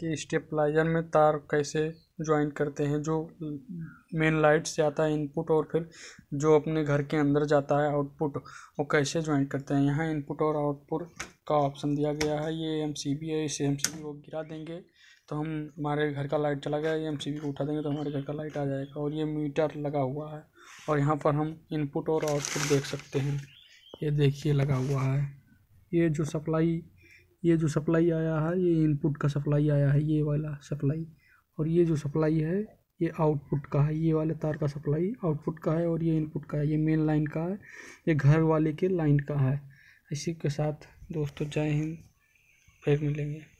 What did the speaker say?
कि स्टेपलाइजर में तार कैसे ज्वाइन करते हैं जो मेन लाइट से आता है इनपुट और फिर जो अपने घर के अंदर जाता है आउटपुट वो कैसे ज्वाइन करते हैं यहाँ इनपुट और आउटपुट का ऑप्शन दिया गया है ये एम सी बी है इसे एम सी बी को गिरा देंगे तो हम हमारे घर का लाइट चला गया ये एम सी बी को उठा देंगे तो हमारे घर का लाइट आ जाएगा और ये मीटर लगा हुआ है और यहाँ पर हम इनपुट और आउटपुट देख सकते हैं ये देखिए लगा हुआ है ये जो सप्लाई ये जो सप्लाई आया है ये इनपुट का सप्लाई आया है ये वाला सप्लाई और ये जो सप्लाई है ये आउटपुट का है ये वाले तार का सप्लाई आउटपुट का है और ये इनपुट का है ये मेन लाइन का है ये घर वाले के लाइन का है इसी के साथ दोस्तों जय हिंद फिर मिलेंगे